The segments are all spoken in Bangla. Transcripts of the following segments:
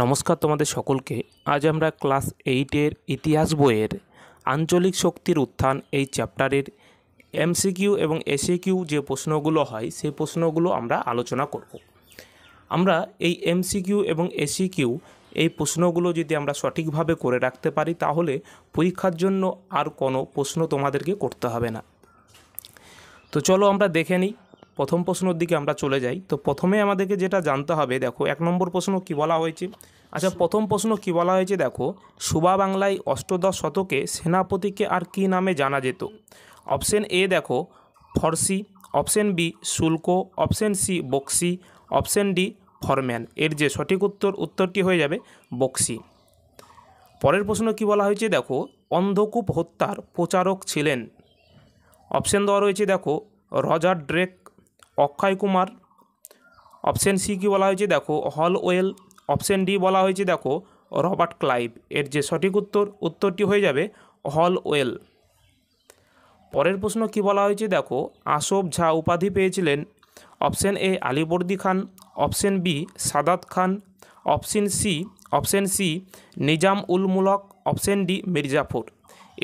নমস্কার তোমাদের সকলকে আজ আমরা ক্লাস এইটের ইতিহাস বইয়ের আঞ্চলিক শক্তির উত্থান এই চ্যাপ্টারের এমসিকিউ এবং এসিকিউ যে প্রশ্নগুলো হয় সেই প্রশ্নগুলো আমরা আলোচনা করব আমরা এই এমসিকিউ এবং এসিকিউ এই প্রশ্নগুলো যদি আমরা সঠিকভাবে করে রাখতে পারি তাহলে পরীক্ষার জন্য আর কোনো প্রশ্ন তোমাদেরকে করতে হবে না তো চলো আমরা দেখে নিই প্রথম প্রশ্নর দিকে আমরা চলে যাই তো প্রথমে আমাদেরকে যেটা জানতে হবে দেখো এক নম্বর প্রশ্ন কি বলা হয়েছে আচ্ছা প্রথম প্রশ্ন কি বলা হয়েছে দেখো সুবা বাংলায় অষ্টদশ শতকে সেনাপতিকে আর কি নামে জানা যেত অপশন এ দেখো ফরসি অপশন বি শুল্ক অপশন সি বক্সি অপশন ডি ফরম্যান এর যে সঠিক উত্তর উত্তরটি হয়ে যাবে বক্সি পরের প্রশ্ন কি বলা হয়েছে দেখো অন্ধকূপ হত্যার প্রচারক ছিলেন অপশন দেওয়া রয়েছে দেখো Roger Drake Akshay Kumar option C কি বলা হয়েছে দেখো হল ওয়েল অপশান ডি বলা হয়েছে দেখো রবার্ট ক্লাইভ এর যে সঠিক উত্তর উত্তরটি হয়ে যাবে হল ওয়েল পরের প্রশ্ন কি বলা হয়েছে দেখো আসব ঝা উপাধি পেয়েছিলেন option A Alivardi Khan option B Saadat Khan option C option C Nizam ul Mulk option D Mir Jafar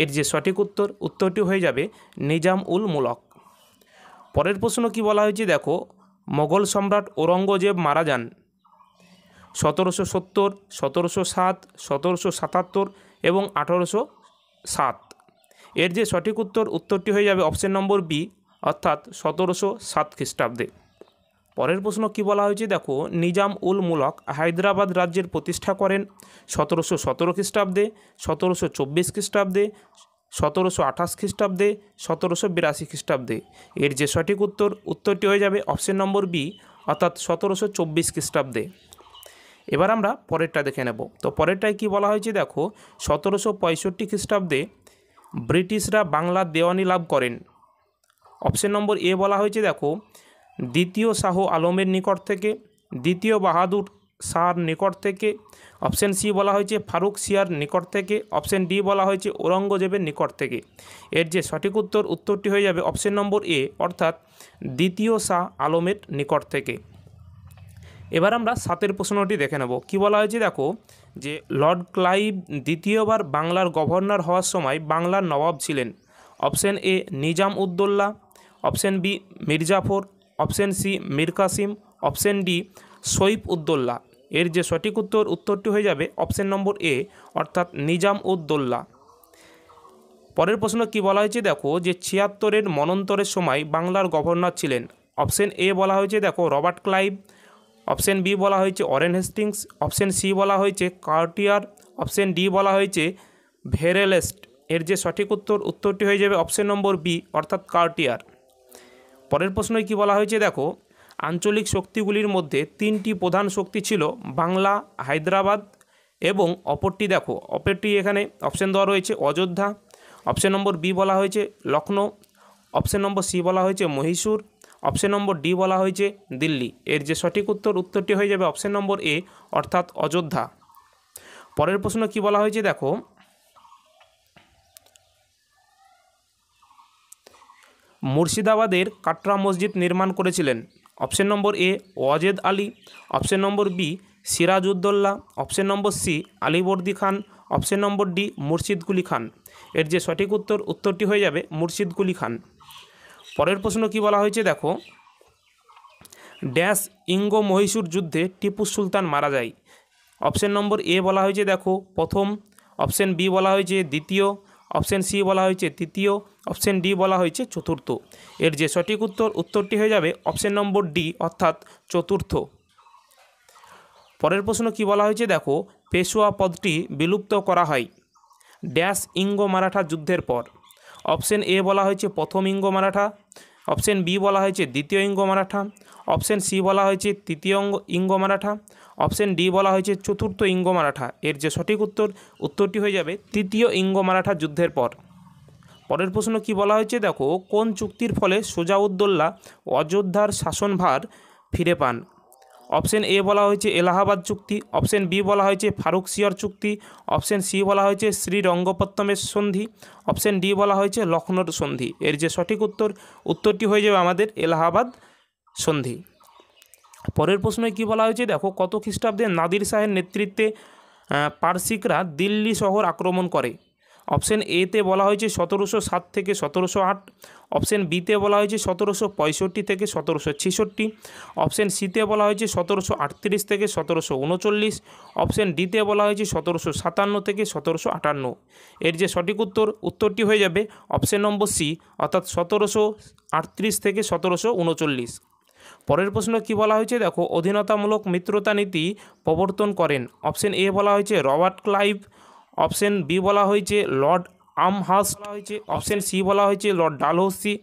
এর যে সঠিক উত্তর উত্তরটি হয়ে যাবে নিজাম উল মুলক পরের প্রশ্ন কি বলা হয়েছে দেখো মোগল সম্রাট ঔরঙ্গজেব মারা যান সতেরোশো সত্তর সতেরোশো সাত সতেরোশো সাতাত্তর এবং আঠেরোশো সাত এর যে সঠিক উত্তর উত্তরটি হয়ে যাবে অপশন নম্বর বি অর্থাৎ সতেরোশো সাত খ্রিস্টাব্দে পরের প্রশ্ন কি বলা হয়েছে দেখো নিজাম উল মুলক হায়দ্রাবাদ রাজ্যের প্রতিষ্ঠা করেন সতেরোশো সতেরো খ্রিস্টাব্দে সতেরোশো চব্বিশ খ্রিস্টাব্দে সতেরোশো আঠাশ খ্রিস্টাব্দে সতেরোশো বিরাশি খ্রিস্টাব্দে এর যে সঠিক উত্তর উত্তরটি হয়ে যাবে অপশন নম্বর বি অর্থাৎ সতেরোশো চব্বিশ খ্রিস্টাব্দে এবার আমরা পরেরটা দেখে নেব তো পরেরটায় কি বলা হয়েছে দেখো সতেরোশো পঁয়ষট্টি খ্রিস্টাব্দে ব্রিটিশরা বাংলা দেওয়ানি লাভ করেন অপশন নম্বর এ বলা হয়েছে দেখো দ্বিতীয় শাহ আলমের নিকট থেকে দ্বিতীয় বাহাদুর শাহর নিকট থেকে অপশন সি বলা হয়েছে ফারুক শিয়ার নিকট থেকে অপশন ডি বলা হয়েছে ঔরঙ্গজেবের নিকট থেকে এর যে সঠিক উত্তর উত্তরটি হয়ে যাবে অপশন নম্বর এ অর্থাৎ দ্বিতীয় শাহ আলমের নিকট থেকে এবার আমরা সাতের প্রশ্নটি দেখে নেব কি বলা হয়েছে দেখো যে লর্ড ক্লাইভ দ্বিতীয়বার বাংলার গভর্নর হওয়ার সময় বাংলার নবাব ছিলেন option A Nizam Uddaula option B Mir Jafar option C Mir Qasim option D Saif Uddaula এর যে সঠিক উত্তর উত্তরটি হয়ে যাবে অপশন নম্বর এ অর্থাৎ নিজাম উদ্দোল্লা পরের প্রশ্ন কি বলা হয়েছে দেখো যে ছিয়াত্তরের মনন্তরের সময় বাংলার গভর্নর ছিলেন অপশন এ বলা হয়েছে দেখো রবার্ট ক্লাইভ অপশন বি বলা হয়েছে অরেন হেস্টিংস অপশন সি বলা হয়েছে কার্টিয়ার অপশন ডি বলা হয়েছে ভেরেলেস্ট এর যে সঠিক উত্তর উত্তরটি হয়ে যাবে অপশন নম্বর বি অর্থাৎ কার্টিয়ার পরের প্রশ্নই কি বলা হয়েছে দেখো আঞ্চলিক শক্তিগুলির মধ্যে তিনটি প্রধান শক্তি ছিল বাংলা হায়দ্রাবাদ এবং অপরটি দেখো অপরটি এখানে অপশন দেওয়া রয়েছে অযোধ্যা অপশান নম্বর বি বলা হয়েছে লখনৌ অপশান নম্বর সি বলা হয়েছে মহীশূর অপশান নম্বর ডি বলা হয়েছে দিল্লি এর যে সঠিক উত্তর উত্তরটি হয়ে যাবে অপশন নম্বর এ অর্থাৎ অযোধ্যা পরের প্রশ্ন কি বলা হয়েছে দেখো মুর্শিদাবাদের কাটরা মসজিদ নির্মাণ করেছিলেন option number A Wajed Ali option number B Siraj Uddaula option number C Alivardi Khan option number D Murshid Quli খান এর যে সঠিক উত্তর উত্তরটি হয়ে যাবে মুর্শিদ গুলি খান পরের প্রশ্ন কি বলা হয়েছে দেখো ড্যাশ ইঙ্গো মহীশূর যুদ্ধে টিপু সুলতান মারা যায় অপশন নম্বর এ বলা হয়েছে দেখো প্রথম অপশন বি বলা হয়েছে দ্বিতীয় অপশান সি বলা হয়েছে তৃতীয় অপশান ডি বলা হয়েছে চতুর্থ এর যে সঠিক উত্তর উত্তরটি হয়ে যাবে অপশান নম্বর ডি অর্থাৎ চতুর্থ পরের প্রশ্ন কি বলা হয়েছে দেখো পেশোয়া পদটি বিলুপ্ত করা হয় ড্যাশ ইঙ্গ মারাঠা যুদ্ধের পর অপশান এ বলা হয়েছে প্রথম ইঙ্গ মারাঠা অপশান বি বলা হয়েছে দ্বিতীয় ইঙ্গ মারাঠা অপশান সি বলা হয়েছে তৃতীয় ইঙ্গ মারাঠা অপশন ডি বলা হয়েছে চতুর্থ ইঙ্গ মারাঠা এর যে সঠিক উত্তর উত্তরটি হয়ে যাবে তৃতীয় ইঙ্গ মারাঠা যুদ্ধের পর পরের প্রশ্ন কি বলা হয়েছে দেখো কোন চুক্তির ফলে সোজাউদ্দৌল্লা অযোধ্যার শাসনভার ফিরে পান অপশন এ বলা হয়েছে এলাহাবাদ চুক্তি অপশন বি বলা হয়েছে ফারুক সিয়র চুক্তি অপশন সি বলা হয়েছে শ্রীরঙ্গপত্তমের সন্ধি অপশন ডি বলা হয়েছে লক্ষ্ণৌর সন্ধি এর যে সঠিক উত্তর উত্তরটি হয়ে যাবে আমাদের এলাহাবাদ সন্ধি পরের প্রশ্নে কি বলা হয়েছে দেখো কত খ্রিস্টাব্দে নাদির শাহের নেতৃত্বে পার্সিকরা দিল্লি শহর আক্রমণ করে অপশন এতে বলা হয়েছে সতেরোশো সাত থেকে সতেরোশো আট অপশন বিতে বলা হয়েছে সতেরোশো পঁয়ষট্টি থেকে সতেরোশো ছেষট্টি অপশন সিতে বলা হয়েছে সতেরোশো আটত্রিশ থেকে সতেরোশো উনচল্লিশ অপশন ডিতে বলা হয়েছে সতেরোশো সাতান্ন থেকে সতেরোশো আটান্ন এর যে সঠিক উত্তর উত্তরটি হয়ে যাবে অপশন নম্বর সি অর্থাৎ সতেরোশো আটত্রিশ থেকে সতেরোশো উনচল্লিশ পরের প্রশ্ন কি বলা হয়েছে দেখো অধীনতামূলক মিত্রতা নীতি প্রবর্তন করেন অপশন এ বলা হয়েছে রবার্ট ক্লাইভ অপশন বি বলা হয়েছে লর্ড আমহাস বলা হয়েছে অপশন সি বলা হয়েছে লর্ড ডালহসি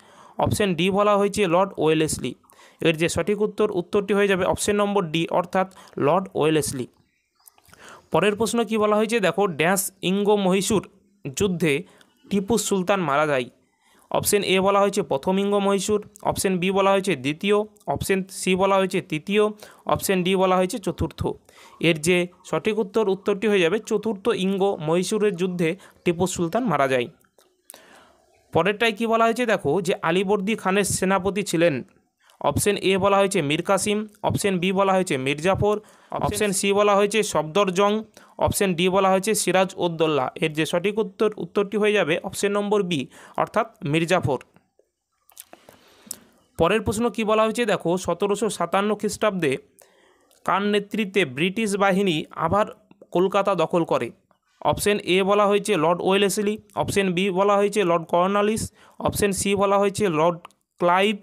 অপশন ডি বলা হয়েছে লর্ড ওয়েলেসলি এর যে সঠিক উত্তর উত্তরটি হয়ে যাবে অপশন নম্বর ডি অর্থাৎ লর্ড ওয়েলেসলি পরের প্রশ্ন কি বলা হয়েছে দেখো ড্যাশ ইঙ্গো মহীশূর যুদ্ধে টিপু সুলতান মারা যায় অপশন এ বলা হয়েছে প্রথম ইঙ্গ মহীশূর অপশন বি বলা হয়েছে দ্বিতীয় অপশন সি বলা হয়েছে তৃতীয় অপশন ডি বলা হয়েছে চতুর্থ এর যে সঠিক উত্তর উত্তরটি হয়ে যাবে চতুর্থ ইঙ্গ মহীশূরের যুদ্ধে টিপু সুলতান মারা যায় পরেরটায় কি বলা হয়েছে দেখো যে আলিবর্দী খানের সেনাপতি ছিলেন অপশন এ বলা হয়েছে মীর কাসিম অপশন বি বলা হয়েছে মির্জাফর অপশন সি বলা হয়েছে সফদরজং অপশন ডি বলা হয়েছে সিরাজ উদ্দোল্লা এর যে সঠিক উত্তর উত্তরটি হয়ে যাবে অপশন নম্বর বি অর্থাৎ মির্জাফর পরের প্রশ্ন কি বলা হয়েছে দেখো সতেরোশো সাতান্ন খ্রিস্টাব্দে কার নেতৃত্বে ব্রিটিশ বাহিনী আবার কলকাতা দখল করে অপশন এ বলা হয়েছে লর্ড ওয়েলেসলি অপশন বি বলা হয়েছে লর্ড কর্নালিস অপশন সি বলা হয়েছে লর্ড ক্লাইভ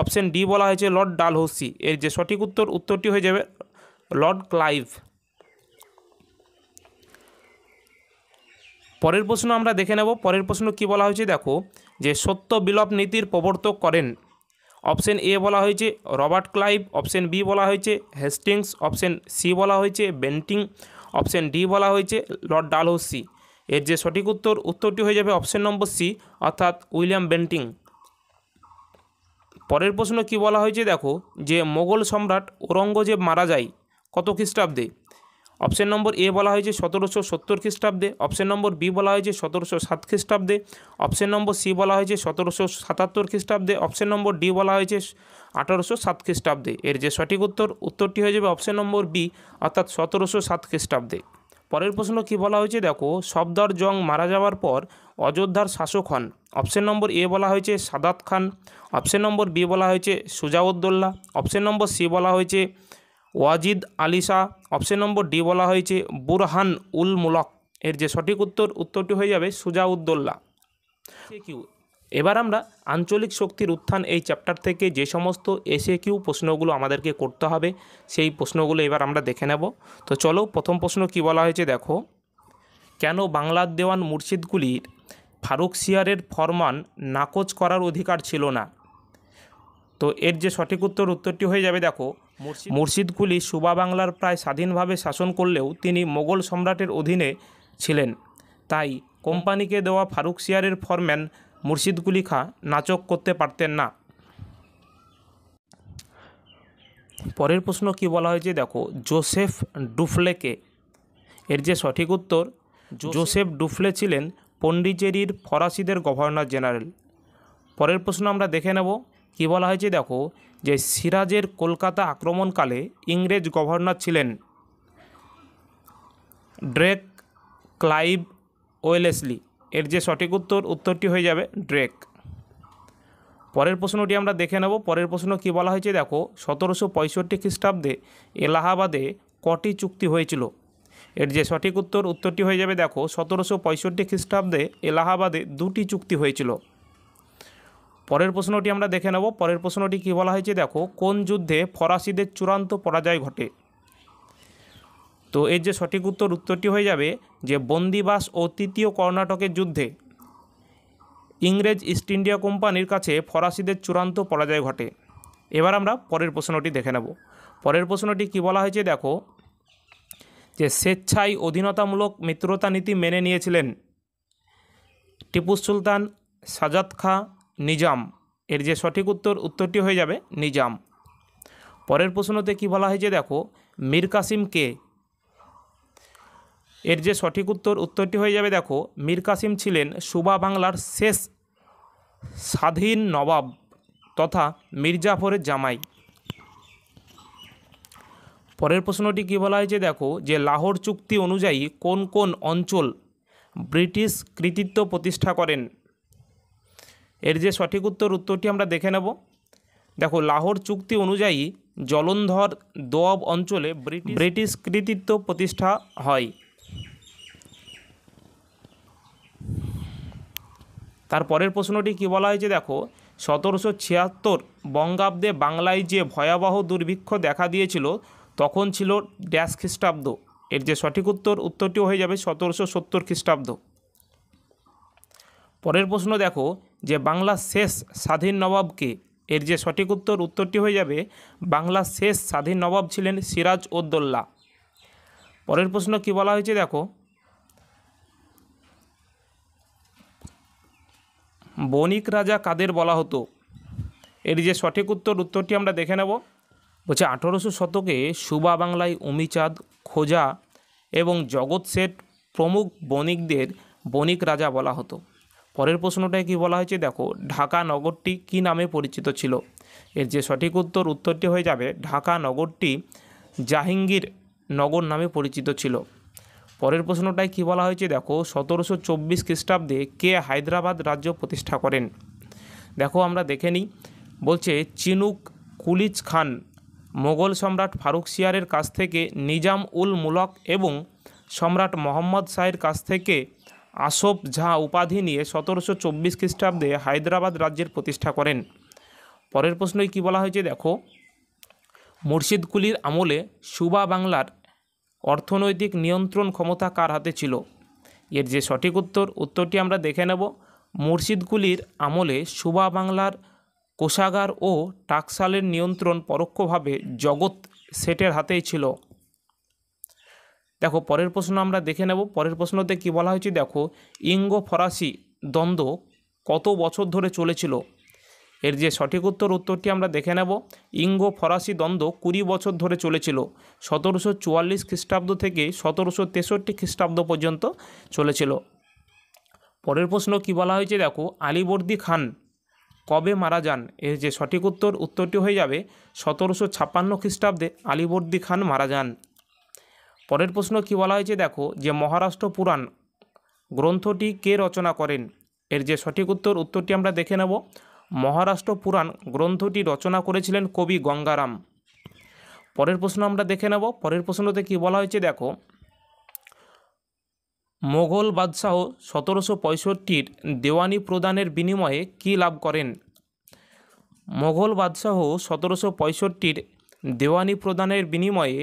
অপশন ডি বলা হয়েছে লর্ড ডালহসি এর যে সঠিক উত্তর উত্তরটি হয়ে যাবে লর্ড ক্লাইভ পরের প্রশ্ন আমরা দেখে নেব পরের প্রশ্ন কি বলা হয়েছে দেখো যে সত্য বিলোপ নীতির প্রবর্তক করেন অপশন এ বলা হয়েছে রবার্ট ক্লাইভ অপশন বি বলা হয়েছে হেস্টিংস অপশন সি বলা হয়েছে বেন্টিং অপশন ডি বলা হয়েছে লর্ড সি এর যে সঠিক উত্তর উত্তরটি হয়ে যাবে অপশন নম্বর সি অর্থাৎ উইলিয়াম বেন্টিং পরের প্রশ্ন কি বলা হয়েছে দেখো যে মোগল সম্রাট ঔরঙ্গজেব মারা যায় কত খ্রিস্টাব্দে অপশন নম্বর এ বলা হয়েছে সতেরোশো সত্তর খ্রিস্টাব্দে অপশন নম্বর বি বলা হয়েছে সতেরোশো সাত খ্রিস্টাব্দে অপশন নম্বর সি বলা হয়েছে সতেরোশো সাতাত্তর খ্রিস্টাব্দে অপশন নম্বর ডি বলা হয়েছে আঠারোশো সাত খ্রিস্টাব্দে এর যে সঠিক উত্তর উত্তরটি হয়ে যাবে অপশন নম্বর বি অর্থাৎ সতেরোশো সাত খ্রিস্টাব্দে পরের প্রশ্ন কি বলা হয়েছে দেখো সবদার জং মারা যাওয়ার পর অযোধ্যার শাসক হন অপশন নম্বর এ বলা হয়েছে Saadat Khan option number B বলা হয়েছে সুজাউদ্দোল্লা অপশন নম্বর সি বলা হয়েছে Wajid Ali Shah option number D বলা হয়েছে বুরহান উল মুলক এর যে সঠিক উত্তর উত্তরটি হয়ে যাবে সুজাউদ্দোল্লা কিউ এবার আমরা আঞ্চলিক শক্তির উত্থান এই চ্যাপ্টার থেকে যে সমস্ত এসে কিউ প্রশ্নগুলো আমাদেরকে করতে হবে সেই প্রশ্নগুলো এবার আমরা দেখে নেব তো চলো প্রথম প্রশ্ন কি বলা হয়েছে দেখো কেন বাংলার দেওয়ান মুর্শিদগুলির ফারুক সিয়ারের ফরমান নাকচ করার অধিকার ছিল না তো এর যে সঠিক উত্তর উত্তরটি হয়ে যাবে দেখো মুর্শিদগুলি সুবা বাংলার প্রায় স্বাধীনভাবে শাসন করলেও তিনি মোগল সম্রাটের অধীনে ছিলেন তাই কোম্পানিকে দেওয়া ফারুক সিয়ারের ফরম্যান মুর্শিদগুলি খা নাচক করতে পারতেন না পরের প্রশ্ন কি বলা হয়েছে দেখো জোসেফ ডুফলেকে এর যে সঠিক উত্তর জোসেফ ডুফলে ছিলেন পন্ডিচেরির ফরাসিদের গভর্নর জেনারেল পরের প্রশ্ন আমরা দেখে নেব কি বলা হয়েছে দেখো যে সিরাজের কলকাতা আক্রমণকালে ইংরেজ গভর্নর ছিলেন ড্রেক ক্লাইভ ওয়েলেসলি এর যে সঠিক উত্তর উত্তরটি হয়ে যাবে ড্রেক পরের প্রশ্নটি আমরা দেখে নেব পরের প্রশ্ন কি বলা হয়েছে দেখো সতেরোশো পঁয়ষট্টি খ্রিস্টাব্দে এলাহাবাদে কটি চুক্তি হয়েছিল এর যে সঠিক উত্তর উত্তরটি হয়ে যাবে দেখো সতেরোশো পঁয়ষট্টি খ্রিস্টাব্দে এলাহাবাদে দুটি চুক্তি হয়েছিল পরের প্রশ্নটি আমরা দেখে নেব পরের প্রশ্নটি কি বলা হয়েছে দেখো কোন যুদ্ধে ফরাসিদের চূড়ান্ত পরাজয় ঘটে তো এর যে সঠিক উত্তর উত্তরটি হয়ে যাবে যে বন্দিবাস ও তৃতীয় কর্ণাটকের যুদ্ধে ইংরেজ ইস্ট ইন্ডিয়া কোম্পানির কাছে ফরাসিদের চূড়ান্ত পরাজয় ঘটে এবার আমরা পরের প্রশ্নটি দেখে নেব পরের প্রশ্নটি কি বলা হয়েছে দেখো যে স্বেচ্ছায় অধীনতামূলক মিত্রতা নীতি মেনে নিয়েছিলেন টিপু সুলতান সাজাদ খাঁ নিজাম এর যে সঠিক উত্তর উত্তরটি হয়ে যাবে নিজাম পরের প্রশ্নতে কি বলা হয়েছে দেখো মীর কাসিম কে এর যে সঠিক উত্তর উত্তরটি হয়ে যাবে দেখো মীর কাসিম ছিলেন সুবা বাংলার শেষ স্বাধীন নবাব তথা মির্জাফরের জামাই পরের প্রশ্নটি কী বলা হয়েছে দেখো যে লাহোর চুক্তি অনুযায়ী কোন কোন অঞ্চল ব্রিটিশ কৃতিত্ব প্রতিষ্ঠা করেন এর যে সঠিক উত্তর উত্তরটি আমরা দেখে নেব দেখো লাহোর চুক্তি অনুযায়ী জলন্ধর দোয়াব অঞ্চলে ব্রিটিশ কৃতিত্ব প্রতিষ্ঠা হয় তার পরের প্রশ্নটি কি বলা হয়েছে দেখো সতেরোশো ছিয়াত্তর বঙ্গাব্দে বাংলায় যে ভয়াবহ দুর্ভিক্ষ দেখা দিয়েছিল তখন ছিল ড্যাশ খ্রিস্টাব্দ এর যে সঠিক উত্তর উত্তরটিও হয়ে যাবে সতেরোশো সত্তর খ্রিস্টাব্দ পরের প্রশ্ন দেখো যে বাংলার শেষ স্বাধীন নবাবকে এর যে সঠিক উত্তর উত্তরটি হয়ে যাবে বাংলার শেষ স্বাধীন নবাব ছিলেন সিরাজ উদ্দোল্লা পরের প্রশ্ন কি বলা হয়েছে দেখো বণিক রাজা কাদের বলা হতো এর যে সঠিক উত্তর উত্তরটি আমরা দেখে নেব বলছে আঠেরোশো শতকে সুবা বাংলায় অমিচাঁদ খোজা এবং জগৎ শেঠ প্রমুখ বণিকদের বণিক রাজা বলা হতো পরের প্রশ্নটায় কি বলা হয়েছে দেখো ঢাকা নগরটি কি নামে পরিচিত ছিল এর যে সঠিক উত্তর উত্তরটি হয়ে যাবে ঢাকা নগরটি জাহাঙ্গীর নগর নামে পরিচিত ছিল পরের প্রশ্নটায় কি বলা হয়েছে দেখো সতেরোশো চব্বিশ খ্রিস্টাব্দে কে হায়দ্রাবাদ রাজ্য প্রতিষ্ঠা করেন দেখো আমরা দেখে নিই বলছে চিনুক কুলিজ খান মোগল সম্রাট ফারুক সিয়ারের কাছ থেকে নিজাম উল মুলক এবং সম্রাট মোহাম্মদ শাহের কাছ থেকে আসফ ঝা উপাধি নিয়ে সতেরোশো চব্বিশ খ্রিস্টাব্দে হায়দ্রাবাদ রাজ্যের প্রতিষ্ঠা করেন পরের প্রশ্নই কি বলা হয়েছে দেখো মুর্শিদকুলির আমলে সুবা বাংলার অর্থনৈতিক নিয়ন্ত্রণ ক্ষমতা কার হাতে ছিল এর যে সঠিক উত্তর উত্তরটি আমরা দেখে নেব মুর্শিদকুলির আমলে সুবা বাংলার কোষাগার ও টাকসালের নিয়ন্ত্রণ পরোক্ষভাবে জগৎ সেটের হাতেই ছিল দেখো পরের প্রশ্ন আমরা দেখে নেব পরের প্রশ্নতে কি বলা হয়েছে দেখো ইঙ্গো ফরাসি দ্বন্দ্ব কত বছর ধরে চলেছিল এর যে সঠিক উত্তর উত্তরটি আমরা দেখে নেব ইঙ্গো ফরাসি দ্বন্দ্ব কুড়ি বছর ধরে চলেছিল সতেরোশো চুয়াল্লিশ খ্রিস্টাব্দ থেকে সতেরোশো তেষট্টি খ্রিস্টাব্দ পর্যন্ত চলেছিল পরের প্রশ্ন কি বলা হয়েছে দেখো আলিবর্দি খান কবে মারা যান এর যে সঠিক উত্তর উত্তরটি হয়ে যাবে সতেরোশো ছাপ্পান্ন খ্রিস্টাব্দে আলিবর্দি খান মারা যান পরের প্রশ্ন কি বলা হয়েছে দেখো যে মহারাষ্ট্র পুরাণ গ্রন্থটি কে রচনা করেন এর যে সঠিক উত্তর উত্তরটি আমরা দেখে নেব মহারাষ্ট্র পুরাণ গ্রন্থটি রচনা করেছিলেন কবি গঙ্গারাম পরের প্রশ্ন আমরা দেখে নেব পরের প্রশ্নতে কি বলা হয়েছে দেখো মোগল বাদশাহ সতেরোশো পঁয়ষট্টির দেওয়ানি প্রদানের বিনিময়ে কি লাভ করেন মোগল বাদশাহ সতেরোশো পঁয়ষট্টির দেওয়ানি প্রদানের বিনিময়ে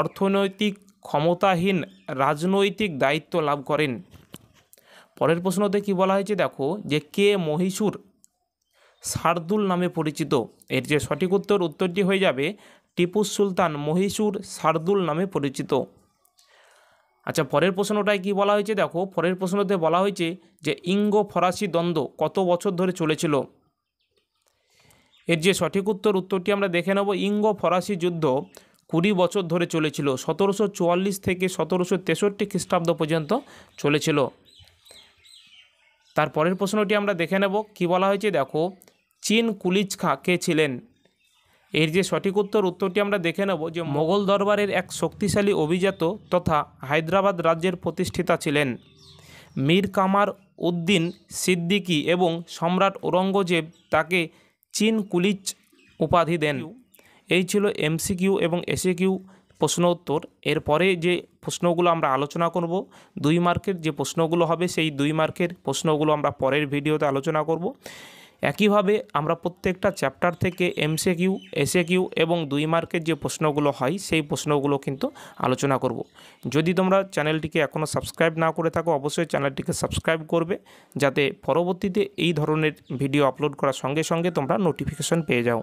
অর্থনৈতিক ক্ষমতাহীন রাজনৈতিক দায়িত্ব লাভ করেন পরের প্রশ্নতে কি বলা হয়েছে দেখো যে কে মহীশূর শার্দুল নামে পরিচিত এর যে সঠিক উত্তর উত্তরটি হয়ে যাবে টিপু সুলতান মহীশূর শার্দুল নামে পরিচিত আচ্ছা পরের প্রশ্নটায় কি বলা হয়েছে দেখো পরের প্রশ্নতে বলা হয়েছে যে ইঙ্গো ফরাসি দ্বন্দ্ব কত বছর ধরে চলেছিল এর যে সঠিক উত্তর উত্তরটি আমরা দেখে নেব ইঙ্গো ফরাসি যুদ্ধ কুড়ি বছর ধরে চলেছিল সতেরোশো চুয়াল্লিশ থেকে সতেরোশো তেষট্টি খ্রিস্টাব্দ পর্যন্ত চলেছিল তার পরের প্রশ্নটি আমরা দেখে নেব কি বলা হয়েছে দেখো চীন কুলিজ খা কে ছিলেন এর যে সঠিক উত্তর উত্তরটি আমরা দেখে নেব যে মোগল দরবারের এক শক্তিশালী অভিজাত তথা হায়দ্রাবাদ রাজ্যের প্রতিষ্ঠিতা ছিলেন মীর কামার উদ্দিন সিদ্দিকী এবং সম্রাট ঔরঙ্গজেব তাকে চীন কুলিচ উপাধি দেন এই ছিল এমসিকিউ এবং এসিকিউ প্রশ্ন উত্তর এরপরে যে প্রশ্নগুলো আমরা আলোচনা করব দুই মার্কের যে প্রশ্নগুলো হবে সেই দুই মার্কের প্রশ্নগুলো আমরা পরের ভিডিওতে আলোচনা করব একইভাবে আমরা প্রত্যেকটা চ্যাপ্টার থেকে এমসিকিউ এসএকিউ কিউ এবং দুই মার্কের যে প্রশ্নগুলো হয় সেই প্রশ্নগুলো কিন্তু আলোচনা করব। যদি তোমরা চ্যানেলটিকে এখনও সাবস্ক্রাইব না করে থাকো অবশ্যই চ্যানেলটিকে সাবস্ক্রাইব করবে যাতে পরবর্তীতে এই ধরনের ভিডিও আপলোড করার সঙ্গে সঙ্গে তোমরা নোটিফিকেশন পেয়ে যাও